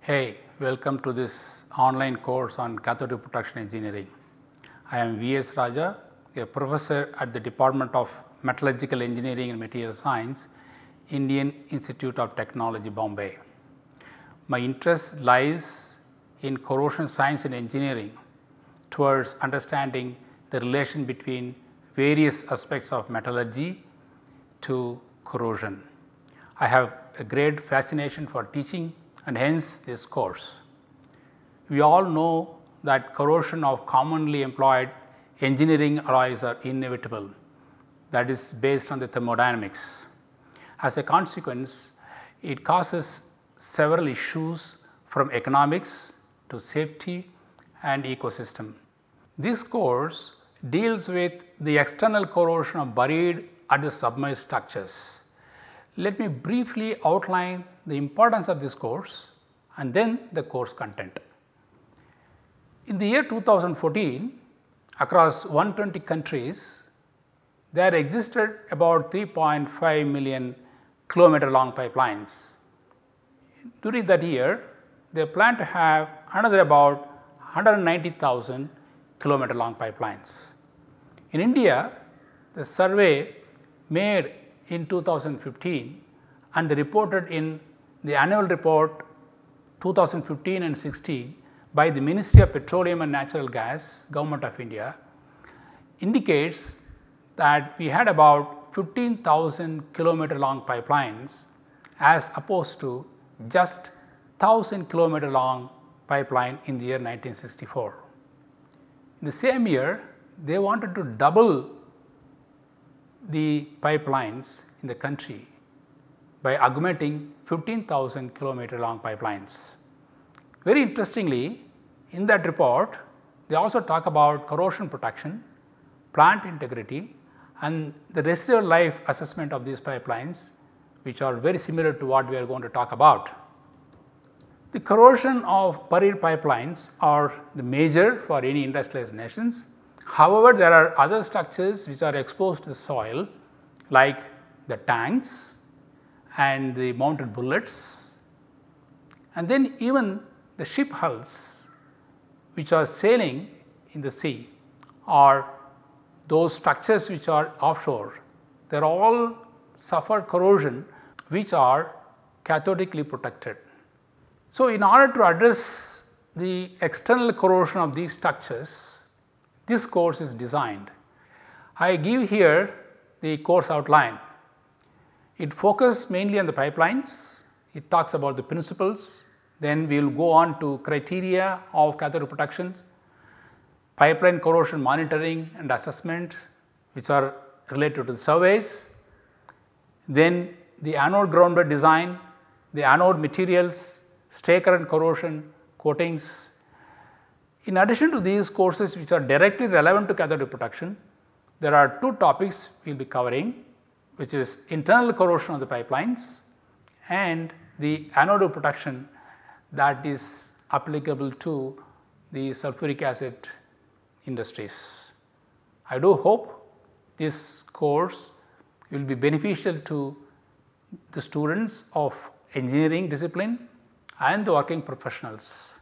Hey, welcome to this online course on cathode protection engineering. I am V.S. Raja, a professor at the Department of Metallurgical Engineering and Material Science, Indian Institute of Technology, Bombay my interest lies in corrosion science and engineering towards understanding the relation between various aspects of metallurgy to corrosion. I have a great fascination for teaching and hence this course. We all know that corrosion of commonly employed engineering alloys are inevitable that is based on the thermodynamics. As a consequence, it causes several issues from economics to safety and ecosystem. This course deals with the external corrosion of buried under submerged structures. Let me briefly outline the importance of this course and then the course content. In the year 2014, across 120 countries, there existed about 3.5 million kilometer long pipelines during that year they plan to have another about 190,000 kilometer long pipelines. In India, the survey made in 2015 and they reported in the annual report 2015 and 16 by the Ministry of Petroleum and Natural Gas, Government of India indicates that we had about 15,000 kilometer long pipelines as opposed to just 1000 kilometer long pipeline in the year 1964. In the same year they wanted to double the pipelines in the country by augmenting 15,000 kilometer long pipelines. Very interestingly in that report they also talk about corrosion protection, plant integrity and the residual life assessment of these pipelines which are very similar to what we are going to talk about. The corrosion of buried pipelines are the major for any industrialized nations. However, there are other structures which are exposed to the soil like the tanks and the mounted bullets and then even the ship hulls which are sailing in the sea or those structures which are offshore, they all suffer corrosion which are cathodically protected. So, in order to address the external corrosion of these structures, this course is designed. I give here the course outline. It focuses mainly on the pipelines, it talks about the principles, then we will go on to criteria of cathode protection, pipeline corrosion monitoring and assessment which are related to the surveys, then the anode ground bed design, the anode materials, stray current corrosion, coatings. In addition to these courses which are directly relevant to cathode protection, there are two topics we will be covering which is internal corrosion of the pipelines and the anode protection that is applicable to the sulfuric acid industries. I do hope this course will be beneficial to the students of engineering discipline and the working professionals.